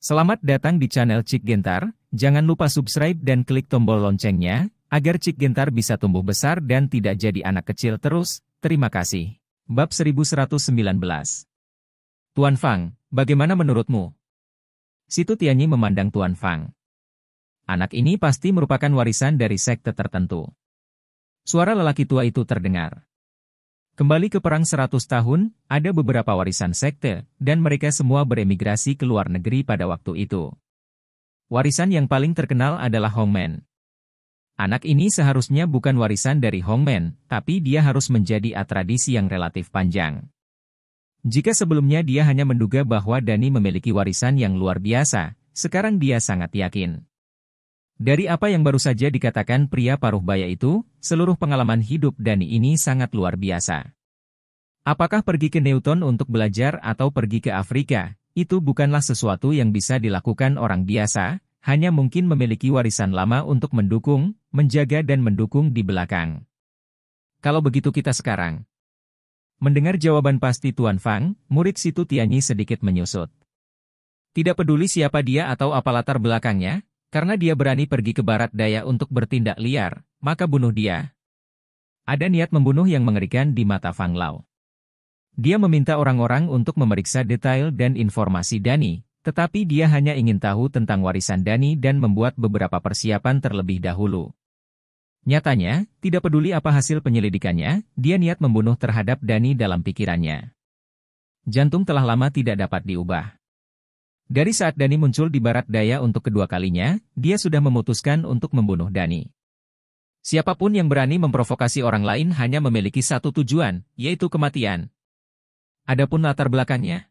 Selamat datang di channel Cik Gentar, jangan lupa subscribe dan klik tombol loncengnya, agar Cik Gentar bisa tumbuh besar dan tidak jadi anak kecil terus, terima kasih. Bab 1119 Tuan Fang, bagaimana menurutmu? Situ Tianyi memandang Tuan Fang. Anak ini pasti merupakan warisan dari sekte tertentu. Suara lelaki tua itu terdengar. Kembali ke perang 100 tahun, ada beberapa warisan sekte, dan mereka semua beremigrasi ke luar negeri pada waktu itu. Warisan yang paling terkenal adalah Hongmen. Anak ini seharusnya bukan warisan dari Hongmen, tapi dia harus menjadi atradisi yang relatif panjang. Jika sebelumnya dia hanya menduga bahwa Dani memiliki warisan yang luar biasa, sekarang dia sangat yakin. Dari apa yang baru saja dikatakan pria paruh baya itu, seluruh pengalaman hidup Dani ini sangat luar biasa. Apakah pergi ke Newton untuk belajar atau pergi ke Afrika, itu bukanlah sesuatu yang bisa dilakukan orang biasa, hanya mungkin memiliki warisan lama untuk mendukung, menjaga dan mendukung di belakang. Kalau begitu kita sekarang. Mendengar jawaban pasti Tuan Fang, murid situ Tianyi sedikit menyusut. Tidak peduli siapa dia atau apa latar belakangnya, karena dia berani pergi ke barat daya untuk bertindak liar, maka bunuh dia. Ada niat membunuh yang mengerikan di mata Fang Lao. Dia meminta orang-orang untuk memeriksa detail dan informasi Dani, tetapi dia hanya ingin tahu tentang warisan Dani dan membuat beberapa persiapan terlebih dahulu. Nyatanya, tidak peduli apa hasil penyelidikannya, dia niat membunuh terhadap Dani dalam pikirannya. Jantung telah lama tidak dapat diubah. Dari saat Dani muncul di barat daya untuk kedua kalinya, dia sudah memutuskan untuk membunuh Dani. Siapapun yang berani memprovokasi orang lain hanya memiliki satu tujuan, yaitu kematian. Adapun latar belakangnya.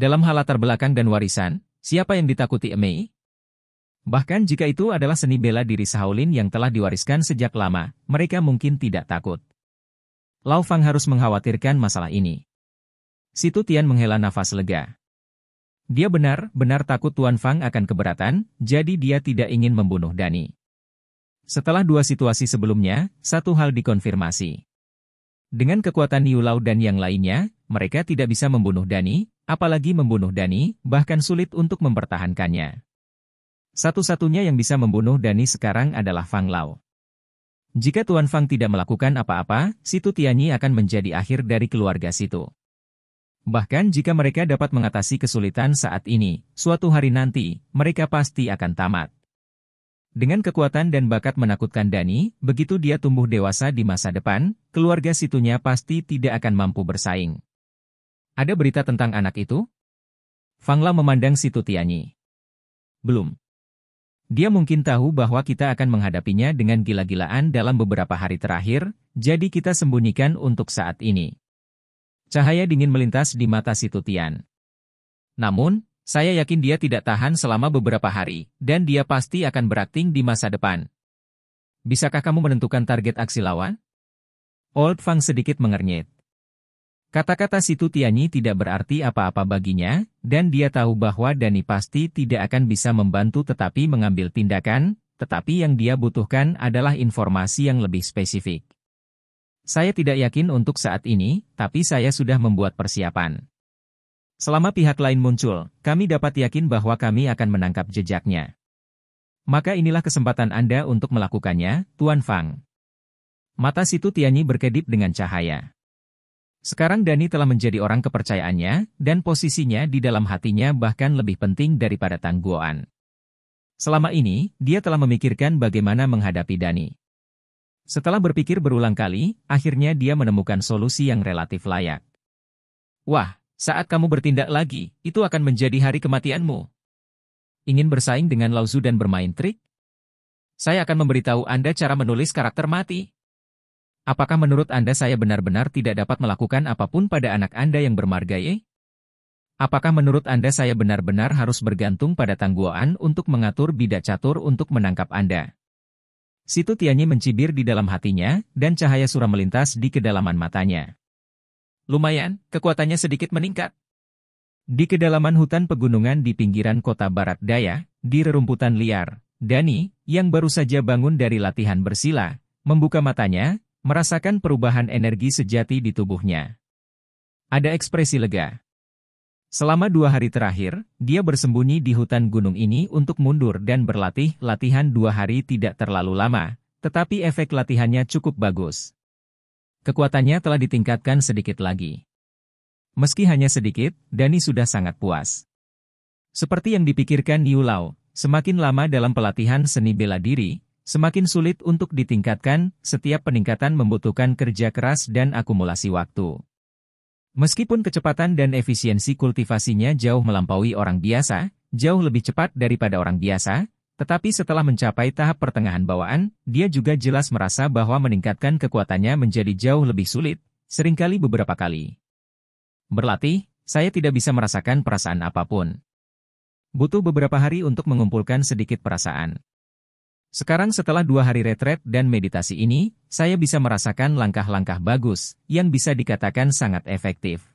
Dalam hal latar belakang dan warisan, siapa yang ditakuti Emei? Bahkan jika itu adalah seni bela diri Shaolin yang telah diwariskan sejak lama, mereka mungkin tidak takut. Lau Fang harus mengkhawatirkan masalah ini. Situ Tian menghela nafas lega. Dia benar-benar takut Tuan Fang akan keberatan, jadi dia tidak ingin membunuh Dani. Setelah dua situasi sebelumnya, satu hal dikonfirmasi. Dengan kekuatan Yulau dan yang lainnya, mereka tidak bisa membunuh Dani, apalagi membunuh Dani, bahkan sulit untuk mempertahankannya. Satu-satunya yang bisa membunuh Dani sekarang adalah Fang Lao. Jika Tuan Fang tidak melakukan apa-apa, Situ Tianyi akan menjadi akhir dari keluarga Situ. Bahkan jika mereka dapat mengatasi kesulitan saat ini, suatu hari nanti, mereka pasti akan tamat. Dengan kekuatan dan bakat menakutkan Dani, begitu dia tumbuh dewasa di masa depan, keluarga situnya pasti tidak akan mampu bersaing. Ada berita tentang anak itu? Fangla memandang situ Tianyi. Belum. Dia mungkin tahu bahwa kita akan menghadapinya dengan gila-gilaan dalam beberapa hari terakhir, jadi kita sembunyikan untuk saat ini. Cahaya dingin melintas di mata si Tutian. Namun, saya yakin dia tidak tahan selama beberapa hari, dan dia pasti akan berakting di masa depan. Bisakah kamu menentukan target aksi lawan? Old Fang sedikit mengernyit. Kata-kata si Tianyi tidak berarti apa-apa baginya, dan dia tahu bahwa Dani pasti tidak akan bisa membantu tetapi mengambil tindakan, tetapi yang dia butuhkan adalah informasi yang lebih spesifik. Saya tidak yakin untuk saat ini, tapi saya sudah membuat persiapan. Selama pihak lain muncul, kami dapat yakin bahwa kami akan menangkap jejaknya. Maka inilah kesempatan Anda untuk melakukannya, Tuan Fang. Mata situ Tianyi berkedip dengan cahaya. Sekarang Dani telah menjadi orang kepercayaannya, dan posisinya di dalam hatinya bahkan lebih penting daripada Tangguoan. Selama ini, dia telah memikirkan bagaimana menghadapi Dani. Setelah berpikir berulang kali, akhirnya dia menemukan solusi yang relatif layak. Wah, saat kamu bertindak lagi, itu akan menjadi hari kematianmu. Ingin bersaing dengan Lauzu dan bermain trik? Saya akan memberitahu Anda cara menulis karakter mati. Apakah menurut Anda saya benar-benar tidak dapat melakukan apapun pada anak Anda yang bermarga ye? Apakah menurut Anda saya benar-benar harus bergantung pada tangguhan untuk mengatur bidak catur untuk menangkap Anda? Situ Tianyi mencibir di dalam hatinya, dan cahaya suram melintas di kedalaman matanya. Lumayan, kekuatannya sedikit meningkat. Di kedalaman hutan pegunungan di pinggiran kota barat daya, di rerumputan liar, Dani, yang baru saja bangun dari latihan bersila, membuka matanya, merasakan perubahan energi sejati di tubuhnya. Ada ekspresi lega. Selama dua hari terakhir, dia bersembunyi di hutan gunung ini untuk mundur dan berlatih. Latihan dua hari tidak terlalu lama, tetapi efek latihannya cukup bagus. Kekuatannya telah ditingkatkan sedikit lagi. Meski hanya sedikit, Dani sudah sangat puas. Seperti yang dipikirkan Yu Lao, semakin lama dalam pelatihan seni bela diri, semakin sulit untuk ditingkatkan, setiap peningkatan membutuhkan kerja keras dan akumulasi waktu. Meskipun kecepatan dan efisiensi kultivasinya jauh melampaui orang biasa, jauh lebih cepat daripada orang biasa, tetapi setelah mencapai tahap pertengahan bawaan, dia juga jelas merasa bahwa meningkatkan kekuatannya menjadi jauh lebih sulit, seringkali beberapa kali. Berlatih, saya tidak bisa merasakan perasaan apapun. Butuh beberapa hari untuk mengumpulkan sedikit perasaan. Sekarang setelah dua hari retret dan meditasi ini, saya bisa merasakan langkah-langkah bagus yang bisa dikatakan sangat efektif.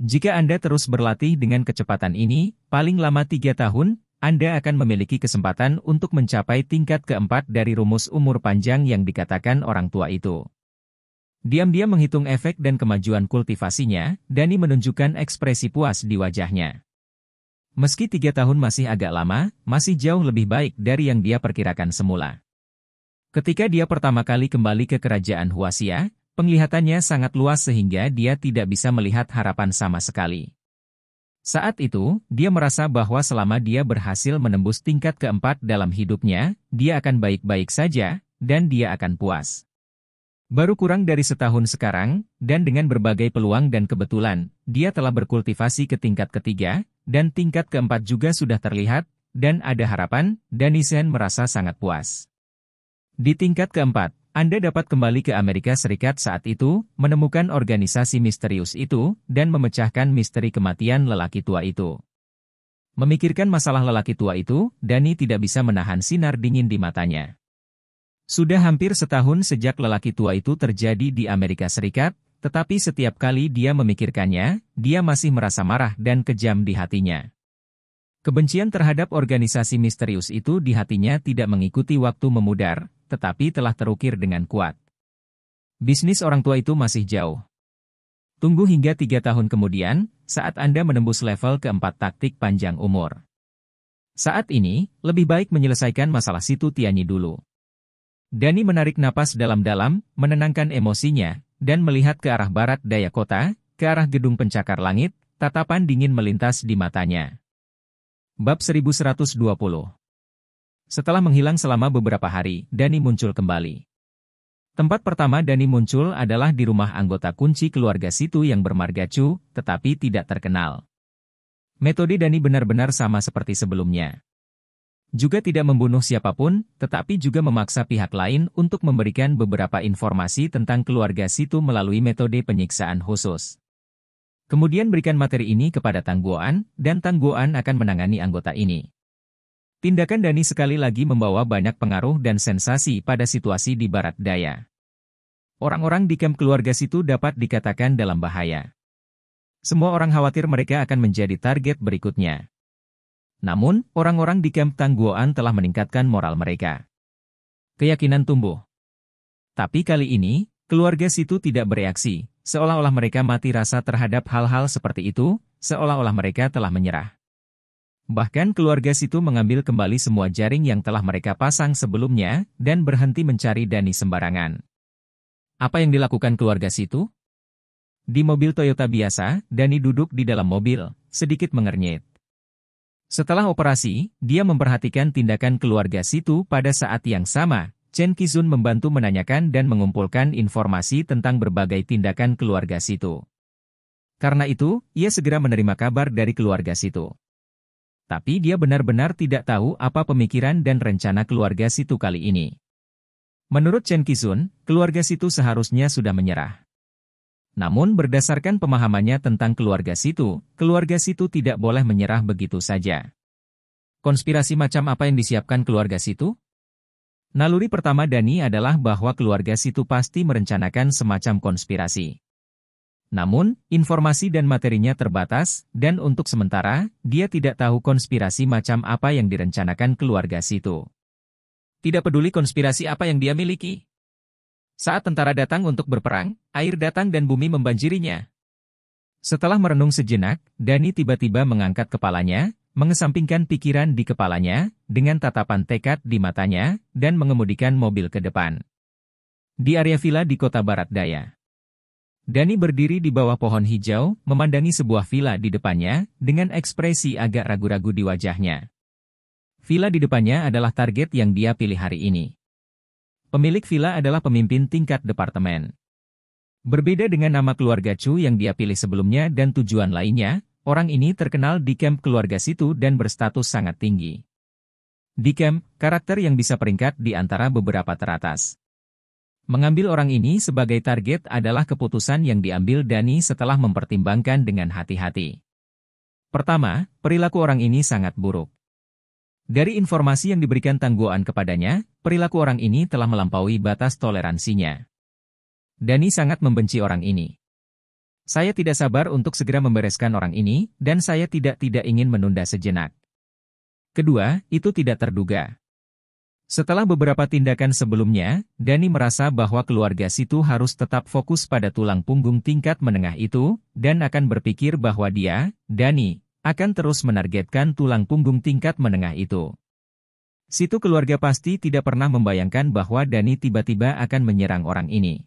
Jika Anda terus berlatih dengan kecepatan ini, paling lama tiga tahun, Anda akan memiliki kesempatan untuk mencapai tingkat keempat dari rumus umur panjang yang dikatakan orang tua itu. Diam-diam menghitung efek dan kemajuan kultivasinya, Dani menunjukkan ekspresi puas di wajahnya. Meski tiga tahun masih agak lama, masih jauh lebih baik dari yang dia perkirakan semula. Ketika dia pertama kali kembali ke kerajaan Huasia, penglihatannya sangat luas sehingga dia tidak bisa melihat harapan sama sekali. Saat itu, dia merasa bahwa selama dia berhasil menembus tingkat keempat dalam hidupnya, dia akan baik-baik saja, dan dia akan puas. Baru kurang dari setahun sekarang, dan dengan berbagai peluang dan kebetulan, dia telah berkultivasi ke tingkat ketiga, dan tingkat keempat juga sudah terlihat, dan ada harapan, Danisen merasa sangat puas. Di tingkat keempat, Anda dapat kembali ke Amerika Serikat saat itu, menemukan organisasi misterius itu, dan memecahkan misteri kematian lelaki tua itu. Memikirkan masalah lelaki tua itu, Dani tidak bisa menahan sinar dingin di matanya. Sudah hampir setahun sejak lelaki tua itu terjadi di Amerika Serikat, tetapi setiap kali dia memikirkannya, dia masih merasa marah dan kejam di hatinya. Kebencian terhadap organisasi misterius itu di hatinya tidak mengikuti waktu memudar, tetapi telah terukir dengan kuat. Bisnis orang tua itu masih jauh. Tunggu hingga tiga tahun kemudian, saat Anda menembus level keempat taktik panjang umur. Saat ini, lebih baik menyelesaikan masalah situ Tianyi dulu. Dani menarik napas dalam-dalam, menenangkan emosinya, dan melihat ke arah barat daya kota, ke arah gedung pencakar langit, tatapan dingin melintas di matanya. Bab 1120 Setelah menghilang selama beberapa hari, Dani muncul kembali. Tempat pertama Dani muncul adalah di rumah anggota kunci keluarga situ yang bermarga Chu, tetapi tidak terkenal. Metode Dani benar-benar sama seperti sebelumnya. Juga tidak membunuh siapapun, tetapi juga memaksa pihak lain untuk memberikan beberapa informasi tentang keluarga Situ melalui metode penyiksaan khusus. Kemudian berikan materi ini kepada Tangguan, dan Tangguan akan menangani anggota ini. Tindakan Dani sekali lagi membawa banyak pengaruh dan sensasi pada situasi di Barat Daya. Orang-orang di kamp keluarga situ dapat dikatakan dalam bahaya. Semua orang khawatir mereka akan menjadi target berikutnya. Namun, orang-orang di kamp Tangguoan telah meningkatkan moral mereka. Keyakinan tumbuh. Tapi kali ini, keluarga situ tidak bereaksi, seolah-olah mereka mati rasa terhadap hal-hal seperti itu, seolah-olah mereka telah menyerah. Bahkan keluarga situ mengambil kembali semua jaring yang telah mereka pasang sebelumnya dan berhenti mencari Dani sembarangan. Apa yang dilakukan keluarga situ? Di mobil Toyota biasa, Dani duduk di dalam mobil, sedikit mengernyit. Setelah operasi, dia memperhatikan tindakan keluarga Situ pada saat yang sama. Chen Kizun membantu menanyakan dan mengumpulkan informasi tentang berbagai tindakan keluarga Situ. Karena itu, ia segera menerima kabar dari keluarga Situ. Tapi dia benar-benar tidak tahu apa pemikiran dan rencana keluarga Situ kali ini. Menurut Chen Kizun, keluarga Situ seharusnya sudah menyerah. Namun berdasarkan pemahamannya tentang keluarga situ, keluarga situ tidak boleh menyerah begitu saja. Konspirasi macam apa yang disiapkan keluarga situ? Naluri pertama Dani adalah bahwa keluarga situ pasti merencanakan semacam konspirasi. Namun, informasi dan materinya terbatas, dan untuk sementara, dia tidak tahu konspirasi macam apa yang direncanakan keluarga situ. Tidak peduli konspirasi apa yang dia miliki, saat tentara datang untuk berperang, air datang dan bumi membanjirinya. Setelah merenung sejenak, Dani tiba-tiba mengangkat kepalanya, mengesampingkan pikiran di kepalanya, dengan tatapan tekad di matanya, dan mengemudikan mobil ke depan. Di area villa di kota barat daya. Dani berdiri di bawah pohon hijau, memandangi sebuah villa di depannya, dengan ekspresi agak ragu-ragu di wajahnya. Villa di depannya adalah target yang dia pilih hari ini. Pemilik villa adalah pemimpin tingkat departemen. Berbeda dengan nama keluarga Chu yang dia pilih sebelumnya dan tujuan lainnya, orang ini terkenal di camp keluarga situ dan berstatus sangat tinggi. Di camp, karakter yang bisa peringkat di antara beberapa teratas. Mengambil orang ini sebagai target adalah keputusan yang diambil Dani setelah mempertimbangkan dengan hati-hati. Pertama, perilaku orang ini sangat buruk. Dari informasi yang diberikan Tangguan kepadanya, Perilaku orang ini telah melampaui batas toleransinya. Dani sangat membenci orang ini. Saya tidak sabar untuk segera membereskan orang ini, dan saya tidak-tidak ingin menunda sejenak. Kedua, itu tidak terduga. Setelah beberapa tindakan sebelumnya, Dani merasa bahwa keluarga situ harus tetap fokus pada tulang punggung tingkat menengah itu, dan akan berpikir bahwa dia, Dani, akan terus menargetkan tulang punggung tingkat menengah itu. Situ keluarga pasti tidak pernah membayangkan bahwa Dani tiba-tiba akan menyerang orang ini.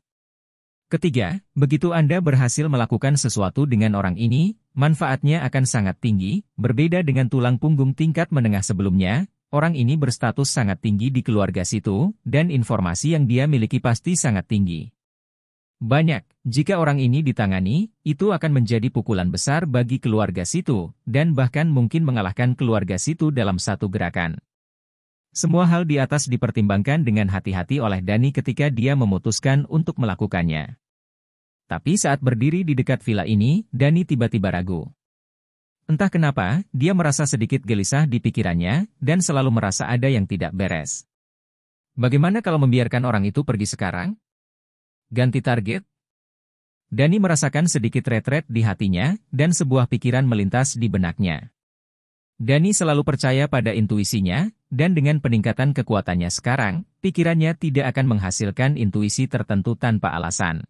Ketiga, begitu Anda berhasil melakukan sesuatu dengan orang ini, manfaatnya akan sangat tinggi, berbeda dengan tulang punggung tingkat menengah sebelumnya, orang ini berstatus sangat tinggi di keluarga situ, dan informasi yang dia miliki pasti sangat tinggi. Banyak, jika orang ini ditangani, itu akan menjadi pukulan besar bagi keluarga situ, dan bahkan mungkin mengalahkan keluarga situ dalam satu gerakan. Semua hal di atas dipertimbangkan dengan hati-hati oleh Dani ketika dia memutuskan untuk melakukannya. Tapi saat berdiri di dekat villa ini, Dani tiba-tiba ragu. Entah kenapa, dia merasa sedikit gelisah di pikirannya, dan selalu merasa ada yang tidak beres. Bagaimana kalau membiarkan orang itu pergi sekarang? Ganti target? Dani merasakan sedikit retret di hatinya, dan sebuah pikiran melintas di benaknya. Dani selalu percaya pada intuisinya, dan dengan peningkatan kekuatannya sekarang, pikirannya tidak akan menghasilkan intuisi tertentu tanpa alasan.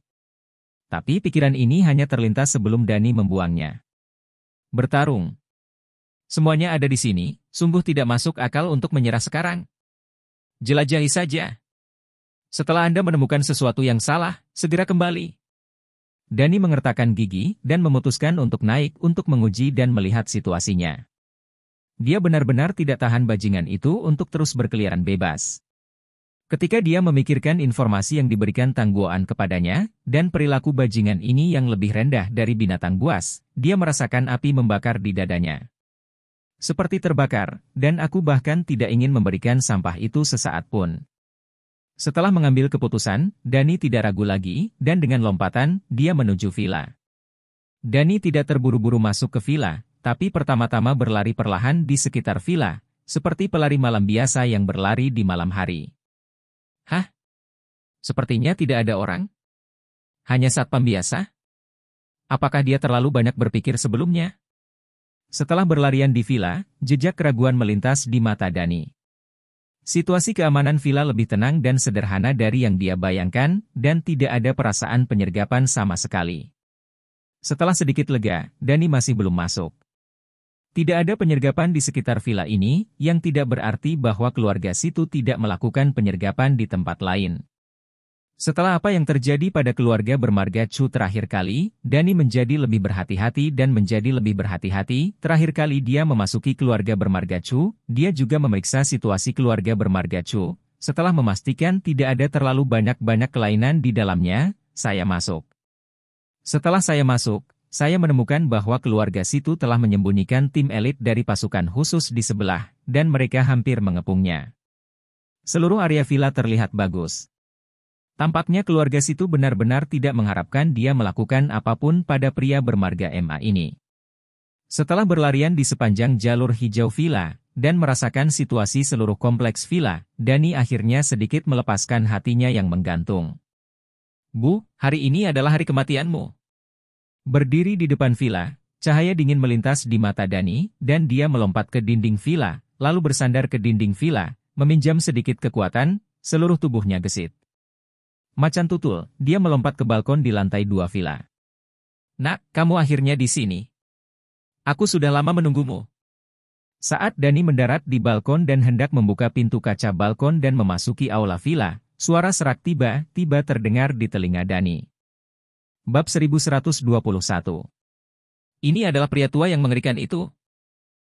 Tapi pikiran ini hanya terlintas sebelum Dani membuangnya. Bertarung. Semuanya ada di sini, sungguh tidak masuk akal untuk menyerah sekarang. Jelajahi saja. Setelah Anda menemukan sesuatu yang salah, segera kembali. Dani mengertakkan gigi dan memutuskan untuk naik untuk menguji dan melihat situasinya. Dia benar-benar tidak tahan bajingan itu untuk terus berkeliaran bebas. Ketika dia memikirkan informasi yang diberikan tangguan kepadanya, dan perilaku bajingan ini yang lebih rendah dari binatang buas, dia merasakan api membakar di dadanya. Seperti terbakar, dan aku bahkan tidak ingin memberikan sampah itu sesaat pun. Setelah mengambil keputusan, Dani tidak ragu lagi, dan dengan lompatan, dia menuju villa. Dani tidak terburu-buru masuk ke villa, tapi pertama-tama berlari perlahan di sekitar villa, seperti pelari malam biasa yang berlari di malam hari. Hah? Sepertinya tidak ada orang? Hanya satpam biasa? Apakah dia terlalu banyak berpikir sebelumnya? Setelah berlarian di villa, jejak keraguan melintas di mata Dani. Situasi keamanan villa lebih tenang dan sederhana dari yang dia bayangkan, dan tidak ada perasaan penyergapan sama sekali. Setelah sedikit lega, Dani masih belum masuk. Tidak ada penyergapan di sekitar villa ini, yang tidak berarti bahwa keluarga situ tidak melakukan penyergapan di tempat lain. Setelah apa yang terjadi pada keluarga bermarga Chu terakhir kali, Dani menjadi lebih berhati-hati dan menjadi lebih berhati-hati. Terakhir kali dia memasuki keluarga bermarga Chu, dia juga memeriksa situasi keluarga bermarga Chu. Setelah memastikan tidak ada terlalu banyak-banyak kelainan di dalamnya, saya masuk. Setelah saya masuk, saya menemukan bahwa keluarga Situ telah menyembunyikan tim elit dari pasukan khusus di sebelah, dan mereka hampir mengepungnya. Seluruh area villa terlihat bagus. Tampaknya keluarga Situ benar-benar tidak mengharapkan dia melakukan apapun pada pria bermarga MA ini. Setelah berlarian di sepanjang jalur hijau villa, dan merasakan situasi seluruh kompleks villa, Dani akhirnya sedikit melepaskan hatinya yang menggantung. Bu, hari ini adalah hari kematianmu. Berdiri di depan villa, cahaya dingin melintas di mata Dani, dan dia melompat ke dinding villa, lalu bersandar ke dinding villa, meminjam sedikit kekuatan, seluruh tubuhnya gesit. Macan tutul, dia melompat ke balkon di lantai dua villa. Nak, kamu akhirnya di sini. Aku sudah lama menunggumu. Saat Dani mendarat di balkon dan hendak membuka pintu kaca balkon dan memasuki aula villa, suara serak tiba-tiba terdengar di telinga Dani. Bab 1121 Ini adalah pria tua yang mengerikan itu.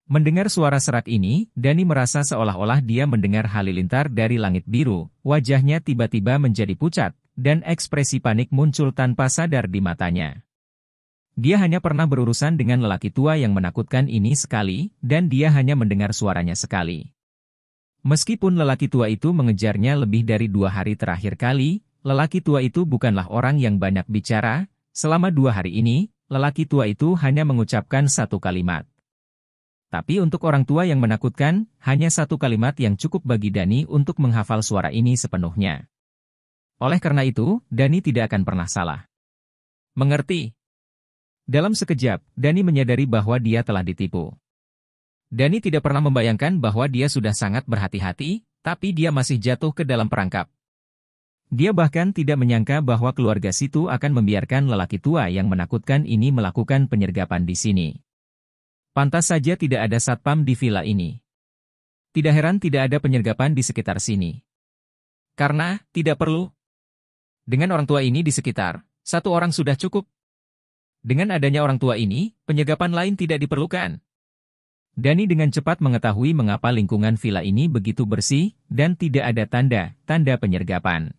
Mendengar suara serak ini, Dani merasa seolah-olah dia mendengar halilintar dari langit biru, wajahnya tiba-tiba menjadi pucat, dan ekspresi panik muncul tanpa sadar di matanya. Dia hanya pernah berurusan dengan lelaki tua yang menakutkan ini sekali, dan dia hanya mendengar suaranya sekali. Meskipun lelaki tua itu mengejarnya lebih dari dua hari terakhir kali, Lelaki tua itu bukanlah orang yang banyak bicara, selama dua hari ini, lelaki tua itu hanya mengucapkan satu kalimat. Tapi untuk orang tua yang menakutkan, hanya satu kalimat yang cukup bagi Dani untuk menghafal suara ini sepenuhnya. Oleh karena itu, Dani tidak akan pernah salah. Mengerti? Dalam sekejap, Dani menyadari bahwa dia telah ditipu. Dani tidak pernah membayangkan bahwa dia sudah sangat berhati-hati, tapi dia masih jatuh ke dalam perangkap. Dia bahkan tidak menyangka bahwa keluarga situ akan membiarkan lelaki tua yang menakutkan ini melakukan penyergapan di sini. Pantas saja tidak ada satpam di villa ini. Tidak heran tidak ada penyergapan di sekitar sini. Karena, tidak perlu. Dengan orang tua ini di sekitar, satu orang sudah cukup. Dengan adanya orang tua ini, penyergapan lain tidak diperlukan. Dani dengan cepat mengetahui mengapa lingkungan villa ini begitu bersih dan tidak ada tanda-tanda penyergapan.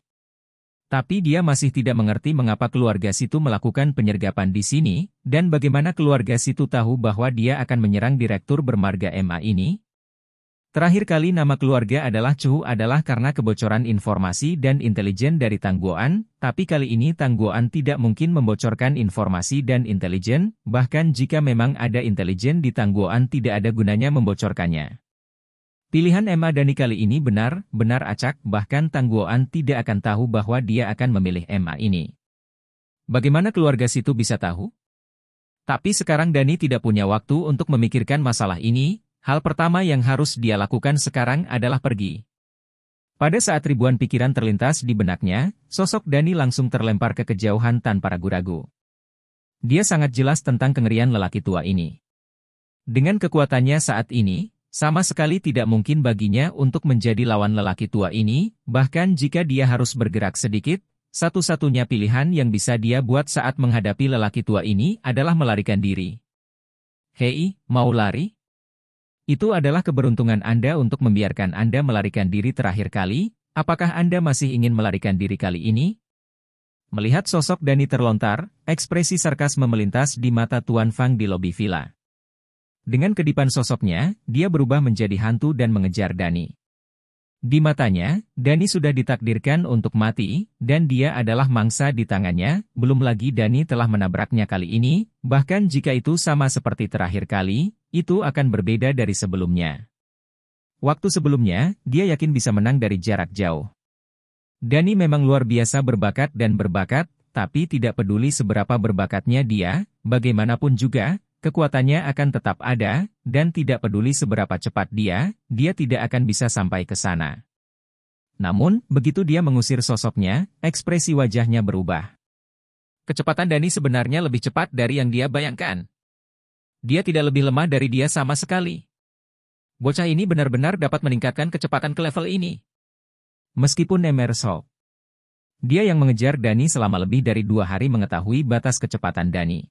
Tapi dia masih tidak mengerti mengapa keluarga situ melakukan penyergapan di sini, dan bagaimana keluarga situ tahu bahwa dia akan menyerang direktur bermarga MA ini. Terakhir kali nama keluarga adalah Chu adalah karena kebocoran informasi dan intelijen dari Tangguan, tapi kali ini Tangguan tidak mungkin membocorkan informasi dan intelijen, bahkan jika memang ada intelijen di Tangguan tidak ada gunanya membocorkannya. Pilihan Emma Dani kali ini benar, benar acak, bahkan Tangguoan tidak akan tahu bahwa dia akan memilih Emma ini. Bagaimana keluarga situ bisa tahu? Tapi sekarang Dani tidak punya waktu untuk memikirkan masalah ini, hal pertama yang harus dia lakukan sekarang adalah pergi. Pada saat ribuan pikiran terlintas di benaknya, sosok Dani langsung terlempar ke kejauhan tanpa ragu-ragu. Dia sangat jelas tentang kengerian lelaki tua ini. Dengan kekuatannya saat ini, sama sekali tidak mungkin baginya untuk menjadi lawan lelaki tua ini, bahkan jika dia harus bergerak sedikit, satu-satunya pilihan yang bisa dia buat saat menghadapi lelaki tua ini adalah melarikan diri. Hei, mau lari? Itu adalah keberuntungan Anda untuk membiarkan Anda melarikan diri terakhir kali, apakah Anda masih ingin melarikan diri kali ini? Melihat sosok Dani terlontar, ekspresi sarkas memelintas di mata Tuan Fang di lobi villa. Dengan kedipan sosoknya, dia berubah menjadi hantu dan mengejar Dani. Di matanya, Dani sudah ditakdirkan untuk mati, dan dia adalah mangsa di tangannya, belum lagi Dani telah menabraknya kali ini, bahkan jika itu sama seperti terakhir kali, itu akan berbeda dari sebelumnya. Waktu sebelumnya, dia yakin bisa menang dari jarak jauh. Dani memang luar biasa berbakat dan berbakat, tapi tidak peduli seberapa berbakatnya dia, bagaimanapun juga, Kekuatannya akan tetap ada, dan tidak peduli seberapa cepat dia, dia tidak akan bisa sampai ke sana. Namun, begitu dia mengusir sosoknya, ekspresi wajahnya berubah. Kecepatan Dani sebenarnya lebih cepat dari yang dia bayangkan. Dia tidak lebih lemah dari dia sama sekali. Bocah ini benar-benar dapat meningkatkan kecepatan ke level ini. Meskipun Nemersov, dia yang mengejar Dani selama lebih dari dua hari mengetahui batas kecepatan Dani.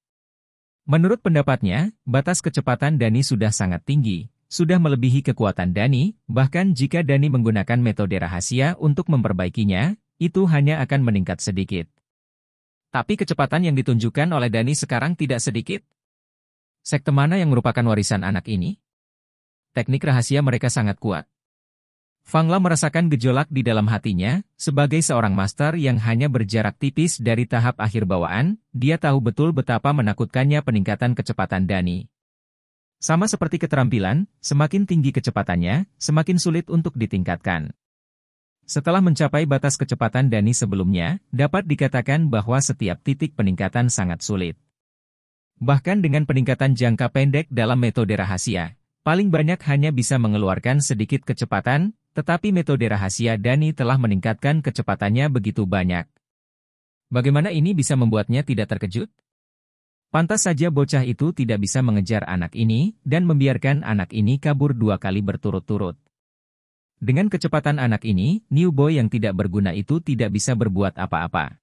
Menurut pendapatnya, batas kecepatan Dani sudah sangat tinggi, sudah melebihi kekuatan Dani, bahkan jika Dani menggunakan metode rahasia untuk memperbaikinya, itu hanya akan meningkat sedikit. Tapi kecepatan yang ditunjukkan oleh Dani sekarang tidak sedikit. Sekte mana yang merupakan warisan anak ini? Teknik rahasia mereka sangat kuat. Fangla merasakan gejolak di dalam hatinya, sebagai seorang master yang hanya berjarak tipis dari tahap akhir bawaan, dia tahu betul betapa menakutkannya peningkatan kecepatan Dani. Sama seperti keterampilan, semakin tinggi kecepatannya, semakin sulit untuk ditingkatkan. Setelah mencapai batas kecepatan Dani sebelumnya, dapat dikatakan bahwa setiap titik peningkatan sangat sulit. Bahkan dengan peningkatan jangka pendek dalam metode rahasia, paling banyak hanya bisa mengeluarkan sedikit kecepatan, tetapi metode rahasia Dani telah meningkatkan kecepatannya begitu banyak. Bagaimana ini bisa membuatnya tidak terkejut? Pantas saja bocah itu tidak bisa mengejar anak ini dan membiarkan anak ini kabur dua kali berturut-turut. Dengan kecepatan anak ini, New Boy yang tidak berguna itu tidak bisa berbuat apa-apa.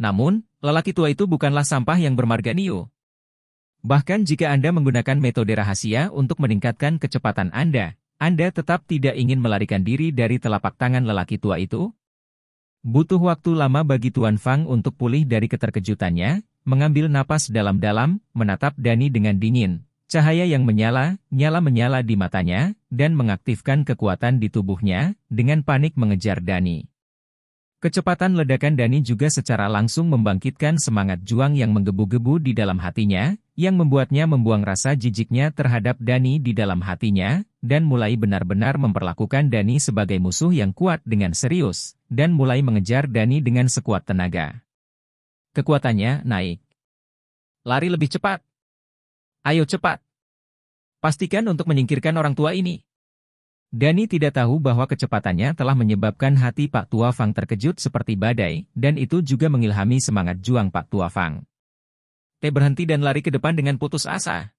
Namun, lelaki tua itu bukanlah sampah yang bermarga New. Bahkan jika Anda menggunakan metode rahasia untuk meningkatkan kecepatan Anda, anda tetap tidak ingin melarikan diri dari telapak tangan lelaki tua itu? Butuh waktu lama bagi Tuan Fang untuk pulih dari keterkejutannya, mengambil napas dalam-dalam, menatap Dani dengan dingin. Cahaya yang menyala, nyala-menyala di matanya, dan mengaktifkan kekuatan di tubuhnya, dengan panik mengejar Dani. Kecepatan ledakan Dani juga secara langsung membangkitkan semangat juang yang menggebu-gebu di dalam hatinya, yang membuatnya membuang rasa jijiknya terhadap Dani di dalam hatinya, dan mulai benar-benar memperlakukan Dani sebagai musuh yang kuat dengan serius, dan mulai mengejar Dani dengan sekuat tenaga. Kekuatannya naik. Lari lebih cepat. Ayo cepat. Pastikan untuk menyingkirkan orang tua ini. Dani tidak tahu bahwa kecepatannya telah menyebabkan hati Pak Tua Fang terkejut seperti badai, dan itu juga mengilhami semangat juang Pak Tua Fang. Teh berhenti dan lari ke depan dengan putus asa.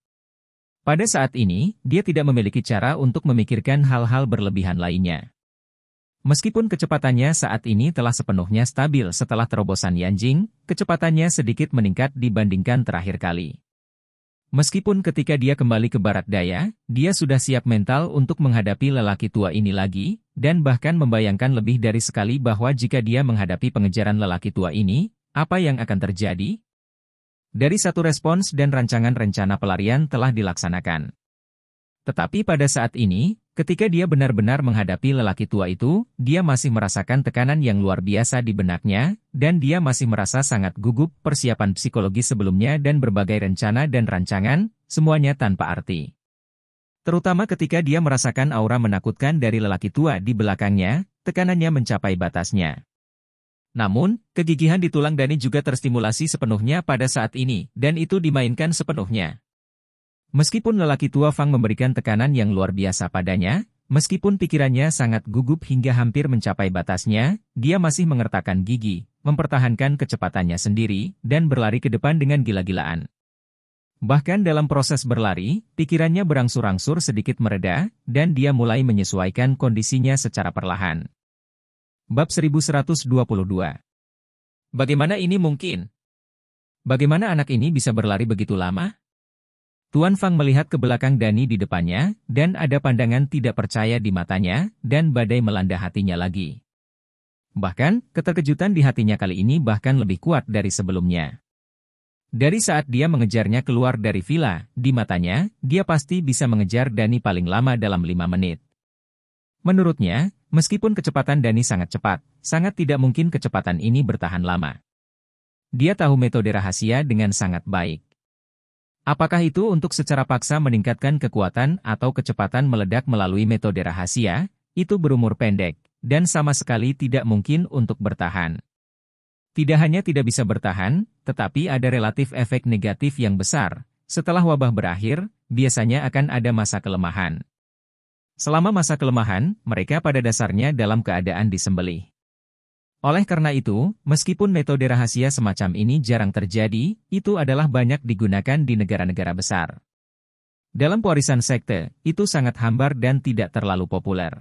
Pada saat ini, dia tidak memiliki cara untuk memikirkan hal-hal berlebihan lainnya. Meskipun kecepatannya saat ini telah sepenuhnya stabil setelah terobosan Yanjing, kecepatannya sedikit meningkat dibandingkan terakhir kali. Meskipun ketika dia kembali ke barat daya, dia sudah siap mental untuk menghadapi lelaki tua ini lagi, dan bahkan membayangkan lebih dari sekali bahwa jika dia menghadapi pengejaran lelaki tua ini, apa yang akan terjadi, dari satu respons dan rancangan rencana pelarian telah dilaksanakan. Tetapi pada saat ini, ketika dia benar-benar menghadapi lelaki tua itu, dia masih merasakan tekanan yang luar biasa di benaknya, dan dia masih merasa sangat gugup persiapan psikologi sebelumnya dan berbagai rencana dan rancangan, semuanya tanpa arti. Terutama ketika dia merasakan aura menakutkan dari lelaki tua di belakangnya, tekanannya mencapai batasnya. Namun, kegigihan di tulang Dani juga terstimulasi sepenuhnya pada saat ini, dan itu dimainkan sepenuhnya. Meskipun lelaki tua Fang memberikan tekanan yang luar biasa padanya, meskipun pikirannya sangat gugup hingga hampir mencapai batasnya, dia masih mengertakkan gigi, mempertahankan kecepatannya sendiri, dan berlari ke depan dengan gila-gilaan. Bahkan dalam proses berlari, pikirannya berangsur-angsur sedikit mereda, dan dia mulai menyesuaikan kondisinya secara perlahan. Bab 1122 Bagaimana ini mungkin? Bagaimana anak ini bisa berlari begitu lama? Tuan Fang melihat ke belakang Dani di depannya, dan ada pandangan tidak percaya di matanya, dan badai melanda hatinya lagi. Bahkan, keterkejutan di hatinya kali ini bahkan lebih kuat dari sebelumnya. Dari saat dia mengejarnya keluar dari villa, di matanya, dia pasti bisa mengejar Dani paling lama dalam lima menit. Menurutnya, Meskipun kecepatan Dani sangat cepat, sangat tidak mungkin kecepatan ini bertahan lama. Dia tahu metode rahasia dengan sangat baik. Apakah itu untuk secara paksa meningkatkan kekuatan atau kecepatan meledak melalui metode rahasia? Itu berumur pendek, dan sama sekali tidak mungkin untuk bertahan. Tidak hanya tidak bisa bertahan, tetapi ada relatif efek negatif yang besar. Setelah wabah berakhir, biasanya akan ada masa kelemahan. Selama masa kelemahan, mereka pada dasarnya dalam keadaan disembelih. Oleh karena itu, meskipun metode rahasia semacam ini jarang terjadi, itu adalah banyak digunakan di negara-negara besar. Dalam warisan sekte, itu sangat hambar dan tidak terlalu populer.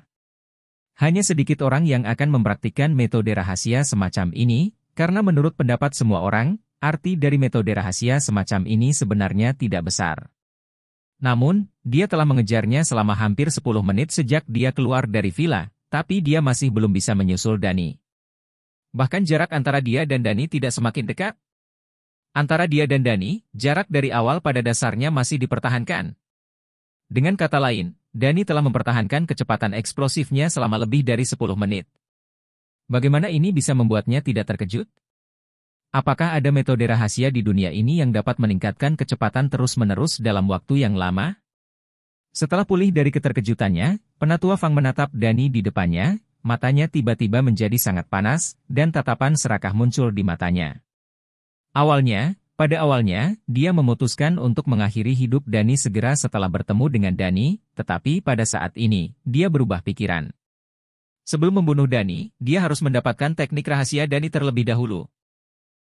Hanya sedikit orang yang akan mempraktikkan metode rahasia semacam ini, karena menurut pendapat semua orang, arti dari metode rahasia semacam ini sebenarnya tidak besar. Namun, dia telah mengejarnya selama hampir 10 menit sejak dia keluar dari villa, tapi dia masih belum bisa menyusul Dani. Bahkan jarak antara dia dan Dani tidak semakin dekat. Antara dia dan Dani, jarak dari awal pada dasarnya masih dipertahankan. Dengan kata lain, Dani telah mempertahankan kecepatan eksplosifnya selama lebih dari 10 menit. Bagaimana ini bisa membuatnya tidak terkejut? Apakah ada metode rahasia di dunia ini yang dapat meningkatkan kecepatan terus-menerus dalam waktu yang lama? Setelah pulih dari keterkejutannya, penatua Fang menatap Dani di depannya, matanya tiba-tiba menjadi sangat panas, dan tatapan serakah muncul di matanya. Awalnya, pada awalnya, dia memutuskan untuk mengakhiri hidup Dani segera setelah bertemu dengan Dani, tetapi pada saat ini, dia berubah pikiran. Sebelum membunuh Dani, dia harus mendapatkan teknik rahasia Dani terlebih dahulu.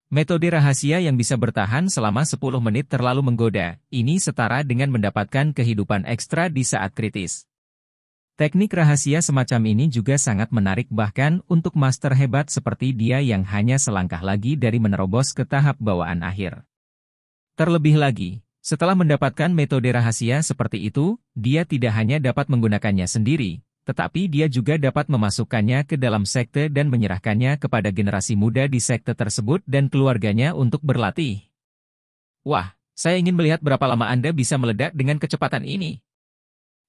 Metode rahasia yang bisa bertahan selama 10 menit terlalu menggoda, ini setara dengan mendapatkan kehidupan ekstra di saat kritis. Teknik rahasia semacam ini juga sangat menarik bahkan untuk master hebat seperti dia yang hanya selangkah lagi dari menerobos ke tahap bawaan akhir. Terlebih lagi, setelah mendapatkan metode rahasia seperti itu, dia tidak hanya dapat menggunakannya sendiri, tetapi dia juga dapat memasukkannya ke dalam sekte dan menyerahkannya kepada generasi muda di sekte tersebut dan keluarganya untuk berlatih. Wah, saya ingin melihat berapa lama Anda bisa meledak dengan kecepatan ini.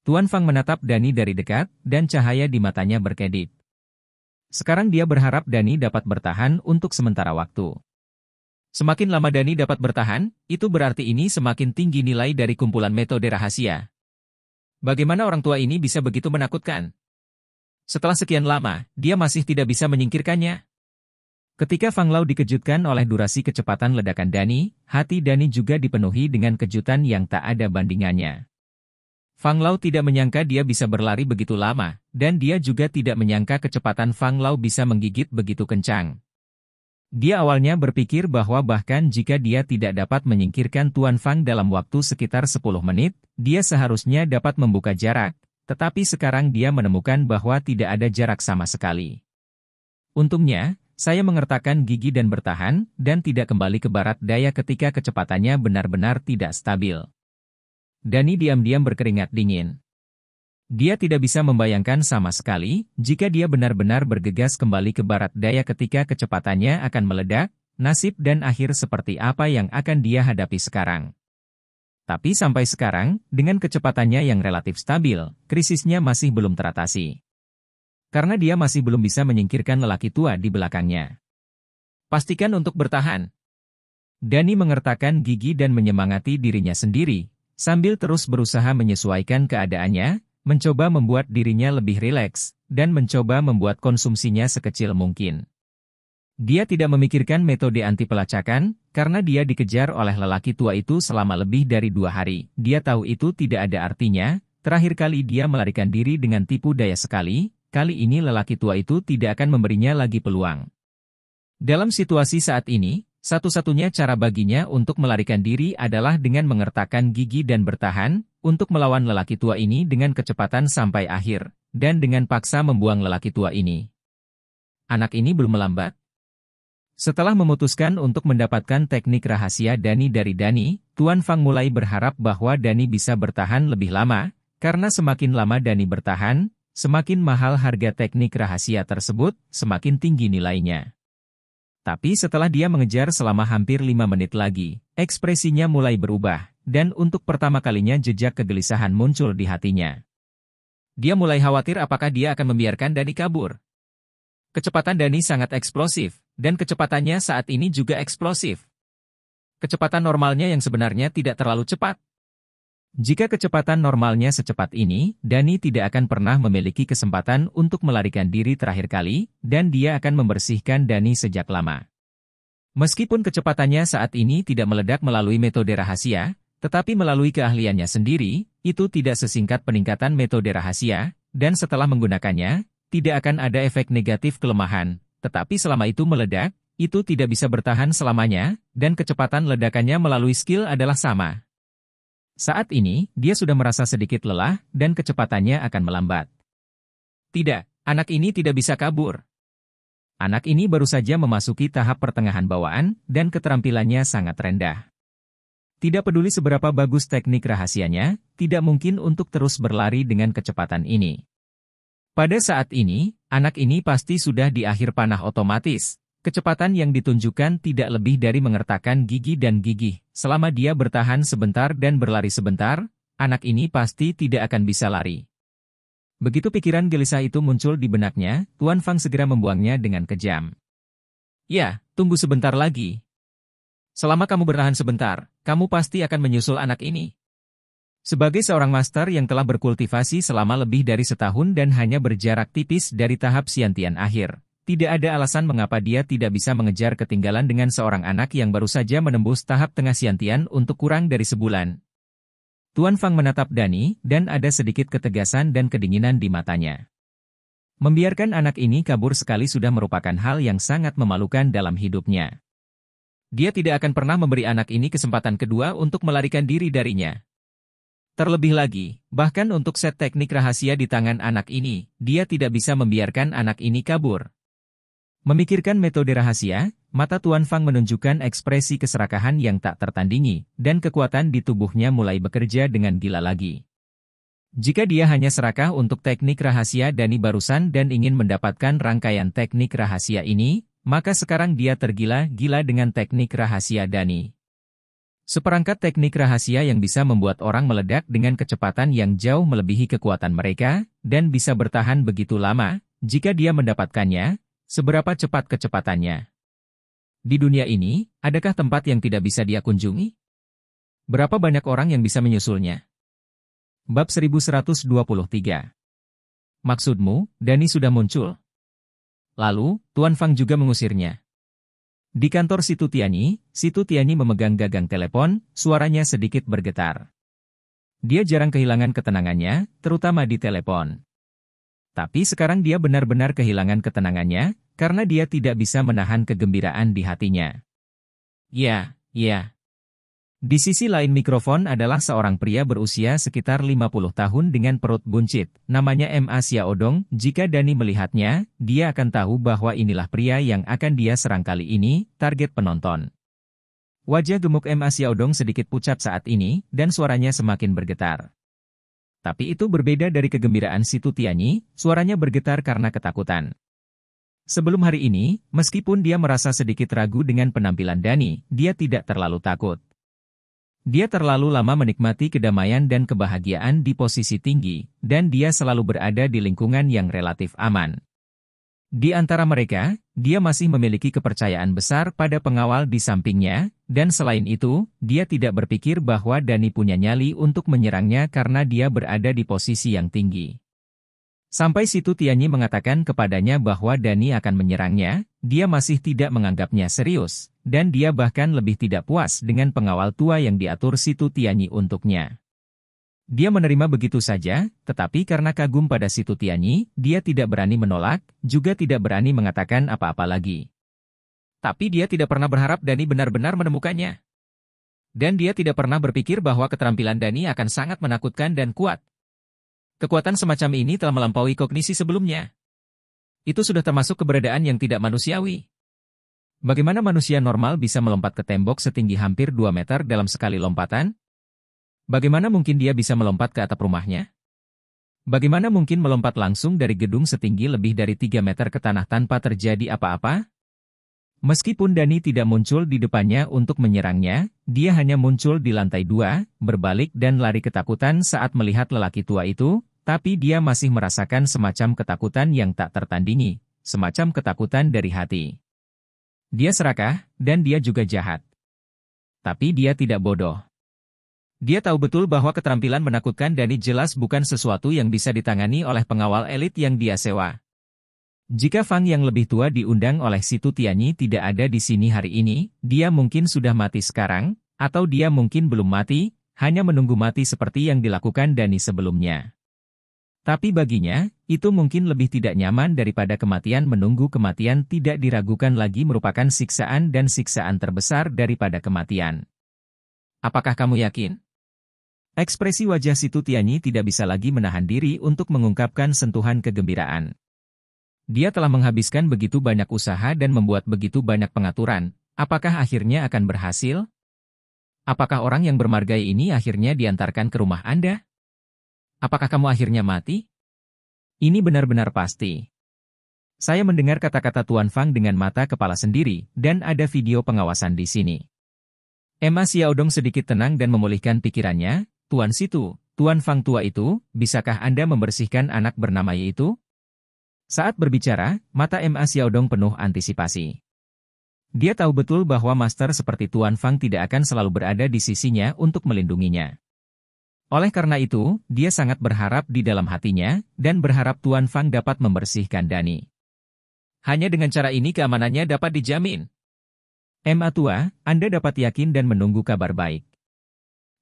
Tuan Fang menatap Dani dari dekat, dan cahaya di matanya berkedip. Sekarang dia berharap Dani dapat bertahan untuk sementara waktu. Semakin lama Dani dapat bertahan, itu berarti ini semakin tinggi nilai dari kumpulan metode rahasia. Bagaimana orang tua ini bisa begitu menakutkan? Setelah sekian lama, dia masih tidak bisa menyingkirkannya. Ketika Fang Lao dikejutkan oleh durasi kecepatan ledakan Dani, hati Dani juga dipenuhi dengan kejutan yang tak ada bandingannya. Fang Lao tidak menyangka dia bisa berlari begitu lama, dan dia juga tidak menyangka kecepatan Fang Lao bisa menggigit begitu kencang. Dia awalnya berpikir bahwa bahkan jika dia tidak dapat menyingkirkan Tuan Fang dalam waktu sekitar 10 menit, dia seharusnya dapat membuka jarak, tetapi sekarang dia menemukan bahwa tidak ada jarak sama sekali. Untungnya, saya mengertakkan gigi dan bertahan, dan tidak kembali ke barat daya ketika kecepatannya benar-benar tidak stabil. Dani diam-diam berkeringat dingin. Dia tidak bisa membayangkan sama sekali jika dia benar-benar bergegas kembali ke barat daya ketika kecepatannya akan meledak, nasib dan akhir seperti apa yang akan dia hadapi sekarang. Tapi sampai sekarang, dengan kecepatannya yang relatif stabil, krisisnya masih belum teratasi. Karena dia masih belum bisa menyingkirkan lelaki tua di belakangnya. Pastikan untuk bertahan. Dani mengertakkan gigi dan menyemangati dirinya sendiri, sambil terus berusaha menyesuaikan keadaannya mencoba membuat dirinya lebih rileks, dan mencoba membuat konsumsinya sekecil mungkin. Dia tidak memikirkan metode anti pelacakan, karena dia dikejar oleh lelaki tua itu selama lebih dari dua hari. Dia tahu itu tidak ada artinya, terakhir kali dia melarikan diri dengan tipu daya sekali, kali ini lelaki tua itu tidak akan memberinya lagi peluang. Dalam situasi saat ini, satu-satunya cara baginya untuk melarikan diri adalah dengan mengertakkan gigi dan bertahan, untuk melawan lelaki tua ini dengan kecepatan sampai akhir, dan dengan paksa membuang lelaki tua ini. Anak ini belum melambat. Setelah memutuskan untuk mendapatkan teknik rahasia Dani dari Dani, Tuan Fang mulai berharap bahwa Dani bisa bertahan lebih lama, karena semakin lama Dani bertahan, semakin mahal harga teknik rahasia tersebut, semakin tinggi nilainya. Tapi setelah dia mengejar selama hampir lima menit lagi, ekspresinya mulai berubah, dan untuk pertama kalinya jejak kegelisahan muncul di hatinya. Dia mulai khawatir apakah dia akan membiarkan Dani kabur. Kecepatan Dani sangat eksplosif, dan kecepatannya saat ini juga eksplosif. Kecepatan normalnya yang sebenarnya tidak terlalu cepat. Jika kecepatan normalnya secepat ini, Dani tidak akan pernah memiliki kesempatan untuk melarikan diri terakhir kali, dan dia akan membersihkan Dani sejak lama. Meskipun kecepatannya saat ini tidak meledak melalui metode rahasia, tetapi melalui keahliannya sendiri, itu tidak sesingkat peningkatan metode rahasia, dan setelah menggunakannya, tidak akan ada efek negatif kelemahan, tetapi selama itu meledak, itu tidak bisa bertahan selamanya, dan kecepatan ledakannya melalui skill adalah sama. Saat ini, dia sudah merasa sedikit lelah, dan kecepatannya akan melambat. Tidak, anak ini tidak bisa kabur. Anak ini baru saja memasuki tahap pertengahan bawaan, dan keterampilannya sangat rendah. Tidak peduli seberapa bagus teknik rahasianya, tidak mungkin untuk terus berlari dengan kecepatan ini. Pada saat ini, anak ini pasti sudah di akhir panah otomatis. Kecepatan yang ditunjukkan tidak lebih dari mengertakkan gigi dan gigi. Selama dia bertahan sebentar dan berlari sebentar, anak ini pasti tidak akan bisa lari. Begitu pikiran gelisah itu muncul di benaknya, Tuan Fang segera membuangnya dengan kejam. Ya, tunggu sebentar lagi, Selama kamu bertahan sebentar, kamu pasti akan menyusul anak ini. Sebagai seorang master yang telah berkultivasi selama lebih dari setahun dan hanya berjarak tipis dari tahap siantian akhir, tidak ada alasan mengapa dia tidak bisa mengejar ketinggalan dengan seorang anak yang baru saja menembus tahap tengah siantian untuk kurang dari sebulan. Tuan Fang menatap Dani, dan ada sedikit ketegasan dan kedinginan di matanya. Membiarkan anak ini kabur sekali sudah merupakan hal yang sangat memalukan dalam hidupnya dia tidak akan pernah memberi anak ini kesempatan kedua untuk melarikan diri darinya. Terlebih lagi, bahkan untuk set teknik rahasia di tangan anak ini, dia tidak bisa membiarkan anak ini kabur. Memikirkan metode rahasia, mata Tuan Fang menunjukkan ekspresi keserakahan yang tak tertandingi, dan kekuatan di tubuhnya mulai bekerja dengan gila lagi. Jika dia hanya serakah untuk teknik rahasia Dani barusan dan ingin mendapatkan rangkaian teknik rahasia ini, maka sekarang dia tergila-gila dengan teknik rahasia Dani. Seperangkat teknik rahasia yang bisa membuat orang meledak dengan kecepatan yang jauh melebihi kekuatan mereka, dan bisa bertahan begitu lama, jika dia mendapatkannya, seberapa cepat kecepatannya. Di dunia ini, adakah tempat yang tidak bisa dia kunjungi? Berapa banyak orang yang bisa menyusulnya? Bab 1123 Maksudmu, Dani sudah muncul? Lalu, Tuan Fang juga mengusirnya. Di kantor Situ Tianyi, Situ Tianyi memegang gagang telepon, suaranya sedikit bergetar. Dia jarang kehilangan ketenangannya, terutama di telepon. Tapi sekarang dia benar-benar kehilangan ketenangannya, karena dia tidak bisa menahan kegembiraan di hatinya. Ya, ya, di sisi lain mikrofon adalah seorang pria berusia sekitar 50 tahun dengan perut buncit. Namanya M. Asia Odong. Jika Dani melihatnya, dia akan tahu bahwa inilah pria yang akan dia serang kali ini, target penonton. Wajah gemuk M. Asia Odong sedikit pucat saat ini, dan suaranya semakin bergetar. Tapi itu berbeda dari kegembiraan si Tutianyi, suaranya bergetar karena ketakutan. Sebelum hari ini, meskipun dia merasa sedikit ragu dengan penampilan Dani, dia tidak terlalu takut. Dia terlalu lama menikmati kedamaian dan kebahagiaan di posisi tinggi, dan dia selalu berada di lingkungan yang relatif aman. Di antara mereka, dia masih memiliki kepercayaan besar pada pengawal di sampingnya, dan selain itu, dia tidak berpikir bahwa Dani punya nyali untuk menyerangnya karena dia berada di posisi yang tinggi. Sampai situ Tianyi mengatakan kepadanya bahwa Dani akan menyerangnya, dia masih tidak menganggapnya serius, dan dia bahkan lebih tidak puas dengan pengawal tua yang diatur Situ Tianyi untuknya. Dia menerima begitu saja, tetapi karena kagum pada Situ Tianyi, dia tidak berani menolak, juga tidak berani mengatakan apa-apa lagi. Tapi dia tidak pernah berharap Dani benar-benar menemukannya. Dan dia tidak pernah berpikir bahwa keterampilan Dani akan sangat menakutkan dan kuat. Kekuatan semacam ini telah melampaui kognisi sebelumnya. Itu sudah termasuk keberadaan yang tidak manusiawi. Bagaimana manusia normal bisa melompat ke tembok setinggi hampir 2 meter dalam sekali lompatan? Bagaimana mungkin dia bisa melompat ke atap rumahnya? Bagaimana mungkin melompat langsung dari gedung setinggi lebih dari 3 meter ke tanah tanpa terjadi apa-apa? Meskipun Dani tidak muncul di depannya untuk menyerangnya, dia hanya muncul di lantai dua, berbalik dan lari ketakutan saat melihat lelaki tua itu, tapi dia masih merasakan semacam ketakutan yang tak tertandingi, semacam ketakutan dari hati. Dia serakah, dan dia juga jahat. Tapi dia tidak bodoh. Dia tahu betul bahwa keterampilan menakutkan Dani jelas bukan sesuatu yang bisa ditangani oleh pengawal elit yang dia sewa. Jika Fang yang lebih tua diundang oleh Situ Tianyi tidak ada di sini hari ini, dia mungkin sudah mati sekarang, atau dia mungkin belum mati, hanya menunggu mati seperti yang dilakukan Dani sebelumnya. Tapi baginya, itu mungkin lebih tidak nyaman daripada kematian menunggu kematian tidak diragukan lagi merupakan siksaan dan siksaan terbesar daripada kematian. Apakah kamu yakin? Ekspresi wajah Situ Tianyi tidak bisa lagi menahan diri untuk mengungkapkan sentuhan kegembiraan. Dia telah menghabiskan begitu banyak usaha dan membuat begitu banyak pengaturan, apakah akhirnya akan berhasil? Apakah orang yang bermargai ini akhirnya diantarkan ke rumah Anda? Apakah kamu akhirnya mati? Ini benar-benar pasti. Saya mendengar kata-kata Tuan Fang dengan mata kepala sendiri, dan ada video pengawasan di sini. Emma Xiaodong sedikit tenang dan memulihkan pikirannya, Tuan Situ, Tuan Fang tua itu, bisakah Anda membersihkan anak bernama Yi itu? Saat berbicara, mata Emma Xiaodong penuh antisipasi. Dia tahu betul bahwa master seperti Tuan Fang tidak akan selalu berada di sisinya untuk melindunginya. Oleh karena itu, dia sangat berharap di dalam hatinya dan berharap Tuan Fang dapat membersihkan Dani. Hanya dengan cara ini keamanannya dapat dijamin. M. tua, Anda dapat yakin dan menunggu kabar baik.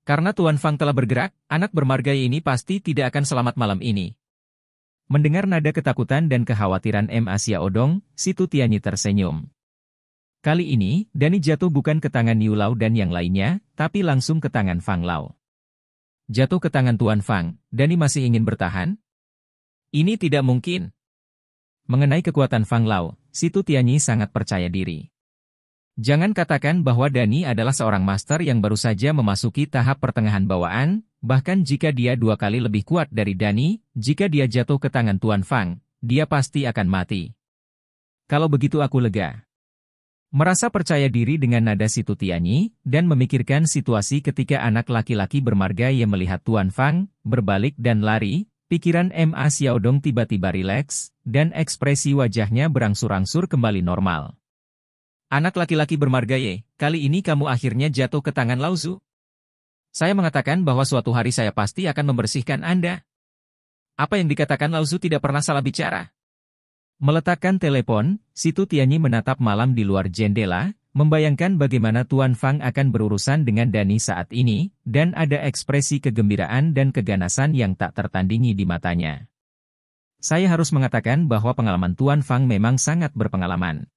Karena Tuan Fang telah bergerak, anak bermarga ini pasti tidak akan selamat malam ini. Mendengar nada ketakutan dan kekhawatiran M. Asia Odong, Situ Tianyi tersenyum. Kali ini, Dani jatuh bukan ke tangan Niu Lau dan yang lainnya, tapi langsung ke tangan Fang Lau. Jatuh ke tangan Tuan Fang, Dani masih ingin bertahan? Ini tidak mungkin. Mengenai kekuatan Fang Lao, Situ Tianyi sangat percaya diri. Jangan katakan bahwa Dani adalah seorang master yang baru saja memasuki tahap pertengahan bawaan, bahkan jika dia dua kali lebih kuat dari Dani, jika dia jatuh ke tangan Tuan Fang, dia pasti akan mati. Kalau begitu aku lega. Merasa percaya diri dengan nada tianyi dan memikirkan situasi ketika anak laki-laki bermarga yang melihat Tuan Fang, berbalik dan lari, pikiran M.A. Xiaodong tiba-tiba rileks, dan ekspresi wajahnya berangsur-angsur kembali normal. Anak laki-laki bermarga Ye, kali ini kamu akhirnya jatuh ke tangan Lauzu. Saya mengatakan bahwa suatu hari saya pasti akan membersihkan Anda. Apa yang dikatakan Lauzu tidak pernah salah bicara. Meletakkan telepon, Situ Tianyi menatap malam di luar jendela, membayangkan bagaimana Tuan Fang akan berurusan dengan Dani saat ini, dan ada ekspresi kegembiraan dan keganasan yang tak tertandingi di matanya. Saya harus mengatakan bahwa pengalaman Tuan Fang memang sangat berpengalaman.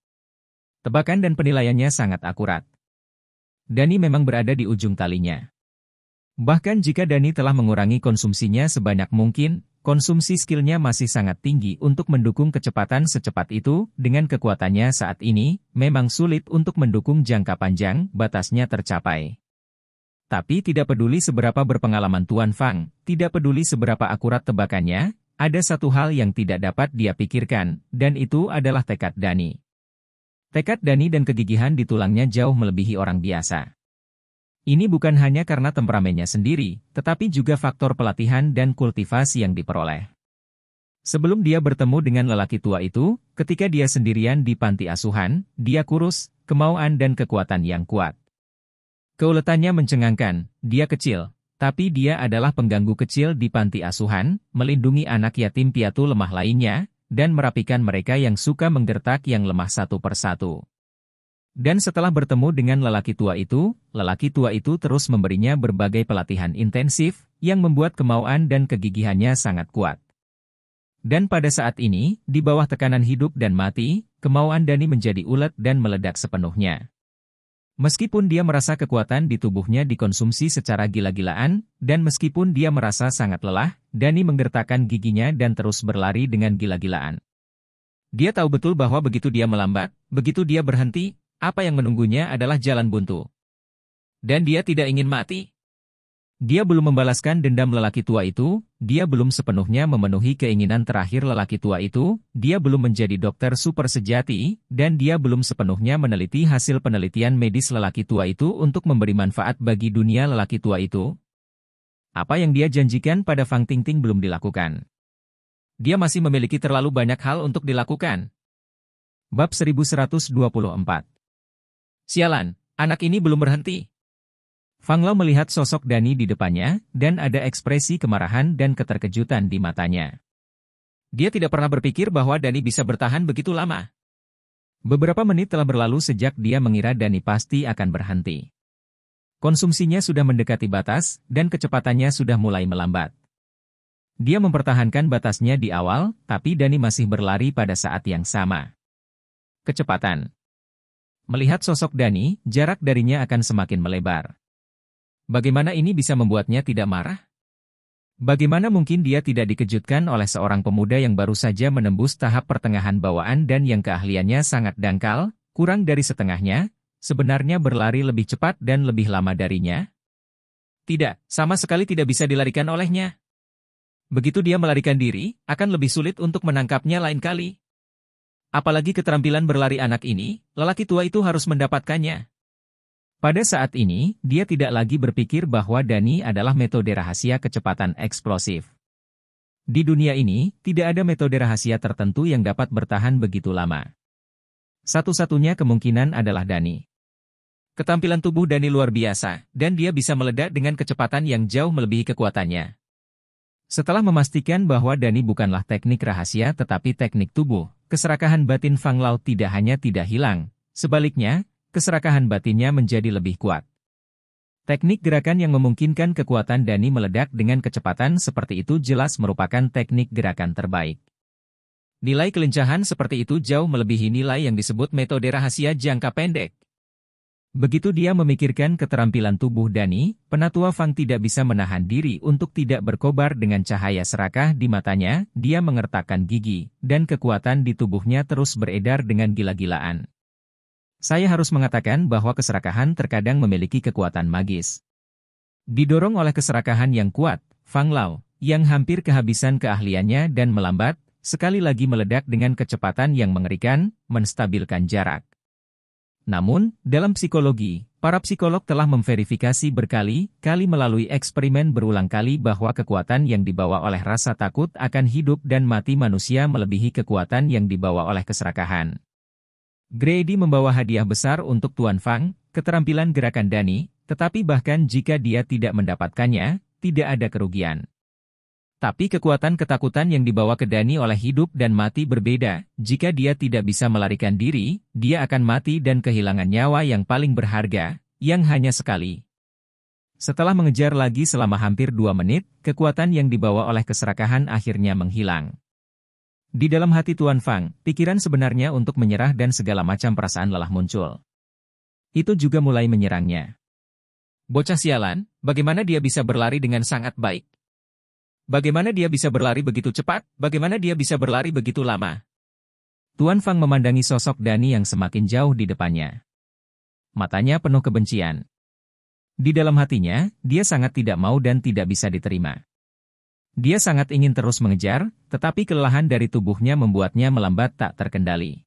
Tebakan dan penilaiannya sangat akurat. Dani memang berada di ujung talinya. Bahkan jika Dani telah mengurangi konsumsinya sebanyak mungkin, Konsumsi skillnya masih sangat tinggi untuk mendukung kecepatan secepat itu, dengan kekuatannya saat ini, memang sulit untuk mendukung jangka panjang, batasnya tercapai. Tapi tidak peduli seberapa berpengalaman Tuan Fang, tidak peduli seberapa akurat tebakannya, ada satu hal yang tidak dapat dia pikirkan, dan itu adalah tekad Dani. Tekad Dani dan kegigihan di tulangnya jauh melebihi orang biasa. Ini bukan hanya karena temperamennya sendiri, tetapi juga faktor pelatihan dan kultivasi yang diperoleh. Sebelum dia bertemu dengan lelaki tua itu, ketika dia sendirian di panti asuhan, dia kurus, kemauan dan kekuatan yang kuat. Keuletannya mencengangkan, dia kecil, tapi dia adalah pengganggu kecil di panti asuhan, melindungi anak yatim piatu lemah lainnya, dan merapikan mereka yang suka menggertak yang lemah satu persatu. Dan setelah bertemu dengan lelaki tua itu, lelaki tua itu terus memberinya berbagai pelatihan intensif, yang membuat kemauan dan kegigihannya sangat kuat. Dan pada saat ini, di bawah tekanan hidup dan mati, kemauan Dani menjadi ulet dan meledak sepenuhnya. Meskipun dia merasa kekuatan di tubuhnya dikonsumsi secara gila-gilaan, dan meskipun dia merasa sangat lelah, Dani menggertakkan giginya dan terus berlari dengan gila-gilaan. Dia tahu betul bahwa begitu dia melambat, begitu dia berhenti, apa yang menunggunya adalah jalan buntu. Dan dia tidak ingin mati. Dia belum membalaskan dendam lelaki tua itu, dia belum sepenuhnya memenuhi keinginan terakhir lelaki tua itu, dia belum menjadi dokter super sejati, dan dia belum sepenuhnya meneliti hasil penelitian medis lelaki tua itu untuk memberi manfaat bagi dunia lelaki tua itu. Apa yang dia janjikan pada Fang Tingting belum dilakukan. Dia masih memiliki terlalu banyak hal untuk dilakukan. Bab 1124 Sialan, anak ini belum berhenti. Fang Lao melihat sosok Dani di depannya, dan ada ekspresi kemarahan dan keterkejutan di matanya. Dia tidak pernah berpikir bahwa Dani bisa bertahan begitu lama. Beberapa menit telah berlalu sejak dia mengira Dani pasti akan berhenti. Konsumsinya sudah mendekati batas, dan kecepatannya sudah mulai melambat. Dia mempertahankan batasnya di awal, tapi Dani masih berlari pada saat yang sama. Kecepatan Melihat sosok Dani, jarak darinya akan semakin melebar. Bagaimana ini bisa membuatnya tidak marah? Bagaimana mungkin dia tidak dikejutkan oleh seorang pemuda yang baru saja menembus tahap pertengahan bawaan dan yang keahliannya sangat dangkal, kurang dari setengahnya, sebenarnya berlari lebih cepat dan lebih lama darinya? Tidak, sama sekali tidak bisa dilarikan olehnya. Begitu dia melarikan diri, akan lebih sulit untuk menangkapnya lain kali. Apalagi keterampilan berlari anak ini, lelaki tua itu harus mendapatkannya. Pada saat ini, dia tidak lagi berpikir bahwa Dani adalah metode rahasia kecepatan eksplosif. Di dunia ini, tidak ada metode rahasia tertentu yang dapat bertahan begitu lama. Satu-satunya kemungkinan adalah Dani. Ketampilan tubuh Dani luar biasa, dan dia bisa meledak dengan kecepatan yang jauh melebihi kekuatannya. Setelah memastikan bahwa Dani bukanlah teknik rahasia tetapi teknik tubuh, keserakahan batin Fang Lao tidak hanya tidak hilang, sebaliknya, keserakahan batinnya menjadi lebih kuat. Teknik gerakan yang memungkinkan kekuatan Dani meledak dengan kecepatan seperti itu jelas merupakan teknik gerakan terbaik. Nilai kelincahan seperti itu jauh melebihi nilai yang disebut metode rahasia jangka pendek. Begitu dia memikirkan keterampilan tubuh Dani, penatua Fang tidak bisa menahan diri untuk tidak berkobar dengan cahaya serakah di matanya, dia mengertakkan gigi, dan kekuatan di tubuhnya terus beredar dengan gila-gilaan. Saya harus mengatakan bahwa keserakahan terkadang memiliki kekuatan magis. Didorong oleh keserakahan yang kuat, Fang Lao, yang hampir kehabisan keahliannya dan melambat, sekali lagi meledak dengan kecepatan yang mengerikan, menstabilkan jarak. Namun, dalam psikologi, para psikolog telah memverifikasi berkali-kali melalui eksperimen berulang kali bahwa kekuatan yang dibawa oleh rasa takut akan hidup dan mati manusia melebihi kekuatan yang dibawa oleh keserakahan. Grady membawa hadiah besar untuk Tuan Fang, keterampilan gerakan Dani, tetapi bahkan jika dia tidak mendapatkannya, tidak ada kerugian. Tapi kekuatan ketakutan yang dibawa ke Dani oleh hidup dan mati berbeda, jika dia tidak bisa melarikan diri, dia akan mati dan kehilangan nyawa yang paling berharga, yang hanya sekali. Setelah mengejar lagi selama hampir dua menit, kekuatan yang dibawa oleh keserakahan akhirnya menghilang. Di dalam hati Tuan Fang, pikiran sebenarnya untuk menyerah dan segala macam perasaan lelah muncul. Itu juga mulai menyerangnya. Bocah sialan, bagaimana dia bisa berlari dengan sangat baik? Bagaimana dia bisa berlari begitu cepat? Bagaimana dia bisa berlari begitu lama? Tuan Fang memandangi sosok Dani yang semakin jauh di depannya. Matanya penuh kebencian. Di dalam hatinya, dia sangat tidak mau dan tidak bisa diterima. Dia sangat ingin terus mengejar, tetapi kelelahan dari tubuhnya membuatnya melambat tak terkendali.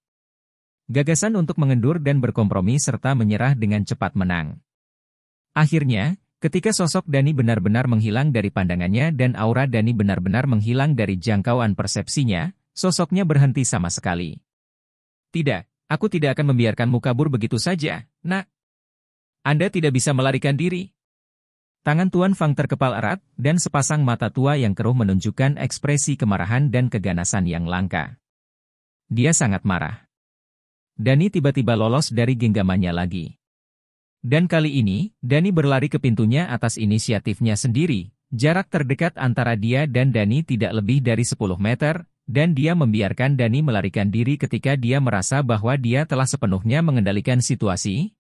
Gagasan untuk mengendur dan berkompromi serta menyerah dengan cepat menang. Akhirnya, Ketika sosok Dani benar-benar menghilang dari pandangannya dan aura Dani benar-benar menghilang dari jangkauan persepsinya, sosoknya berhenti sama sekali. Tidak, aku tidak akan membiarkanmu kabur begitu saja, nak. Anda tidak bisa melarikan diri. Tangan Tuan Fang terkepal erat, dan sepasang mata tua yang keruh menunjukkan ekspresi kemarahan dan keganasan yang langka. Dia sangat marah. Dani tiba-tiba lolos dari genggamannya lagi. Dan kali ini, Dani berlari ke pintunya atas inisiatifnya sendiri. Jarak terdekat antara dia dan Dani tidak lebih dari 10 meter, dan dia membiarkan Dani melarikan diri ketika dia merasa bahwa dia telah sepenuhnya mengendalikan situasi.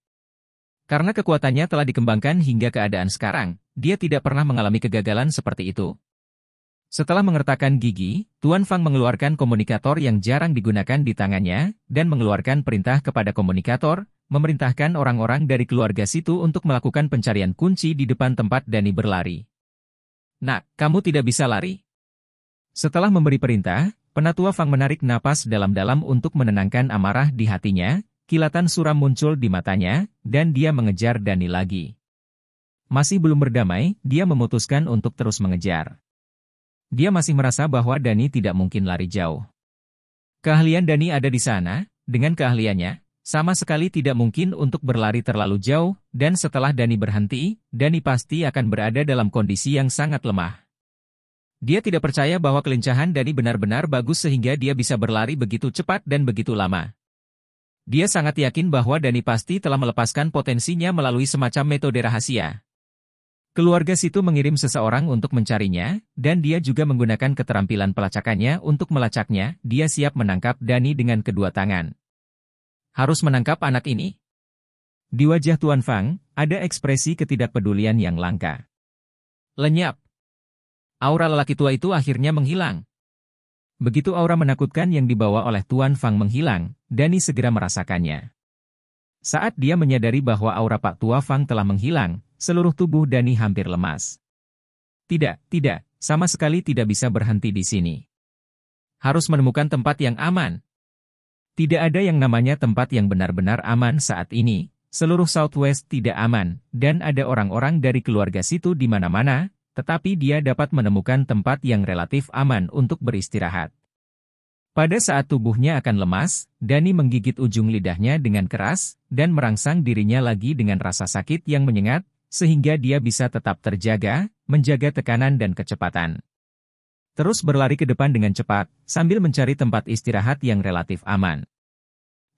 Karena kekuatannya telah dikembangkan hingga keadaan sekarang, dia tidak pernah mengalami kegagalan seperti itu. Setelah mengertakkan gigi, Tuan Fang mengeluarkan komunikator yang jarang digunakan di tangannya, dan mengeluarkan perintah kepada komunikator, memerintahkan orang-orang dari keluarga situ untuk melakukan pencarian kunci di depan tempat Dani berlari. Nak, kamu tidak bisa lari. Setelah memberi perintah, penatua Fang menarik napas dalam-dalam untuk menenangkan amarah di hatinya, kilatan suram muncul di matanya, dan dia mengejar Dani lagi. Masih belum berdamai, dia memutuskan untuk terus mengejar. Dia masih merasa bahwa Dani tidak mungkin lari jauh. Keahlian Dani ada di sana, dengan keahliannya, sama sekali tidak mungkin untuk berlari terlalu jauh, dan setelah Dani berhenti, Dani pasti akan berada dalam kondisi yang sangat lemah. Dia tidak percaya bahwa kelincahan Dani benar-benar bagus sehingga dia bisa berlari begitu cepat dan begitu lama. Dia sangat yakin bahwa Dani pasti telah melepaskan potensinya melalui semacam metode rahasia. Keluarga situ mengirim seseorang untuk mencarinya, dan dia juga menggunakan keterampilan pelacakannya untuk melacaknya. Dia siap menangkap Dani dengan kedua tangan. Harus menangkap anak ini? Di wajah Tuan Fang, ada ekspresi ketidakpedulian yang langka. Lenyap. Aura lelaki tua itu akhirnya menghilang. Begitu aura menakutkan yang dibawa oleh Tuan Fang menghilang, Dani segera merasakannya. Saat dia menyadari bahwa aura Pak Tua Fang telah menghilang, seluruh tubuh Dani hampir lemas. Tidak, tidak, sama sekali tidak bisa berhenti di sini. Harus menemukan tempat yang aman. Tidak ada yang namanya tempat yang benar-benar aman saat ini, seluruh Southwest tidak aman, dan ada orang-orang dari keluarga situ di mana-mana, tetapi dia dapat menemukan tempat yang relatif aman untuk beristirahat. Pada saat tubuhnya akan lemas, Dani menggigit ujung lidahnya dengan keras, dan merangsang dirinya lagi dengan rasa sakit yang menyengat, sehingga dia bisa tetap terjaga, menjaga tekanan dan kecepatan. Terus berlari ke depan dengan cepat, sambil mencari tempat istirahat yang relatif aman.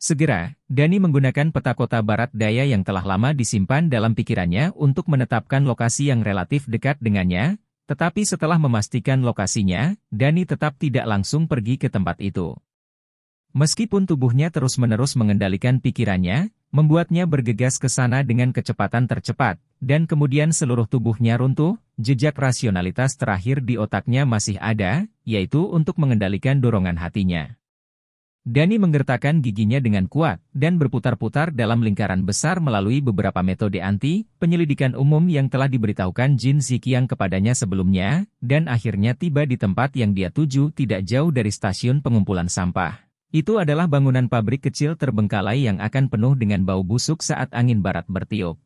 Segera, Dani menggunakan peta kota barat daya yang telah lama disimpan dalam pikirannya untuk menetapkan lokasi yang relatif dekat dengannya, tetapi setelah memastikan lokasinya, Dani tetap tidak langsung pergi ke tempat itu. Meskipun tubuhnya terus-menerus mengendalikan pikirannya, membuatnya bergegas ke sana dengan kecepatan tercepat, dan kemudian seluruh tubuhnya runtuh, jejak rasionalitas terakhir di otaknya masih ada, yaitu untuk mengendalikan dorongan hatinya. Dani menggertakkan giginya dengan kuat dan berputar-putar dalam lingkaran besar melalui beberapa metode anti penyelidikan umum yang telah diberitahukan Jin Zikiang kepadanya sebelumnya, dan akhirnya tiba di tempat yang dia tuju tidak jauh dari stasiun pengumpulan sampah. Itu adalah bangunan pabrik kecil terbengkalai yang akan penuh dengan bau busuk saat angin barat bertiup.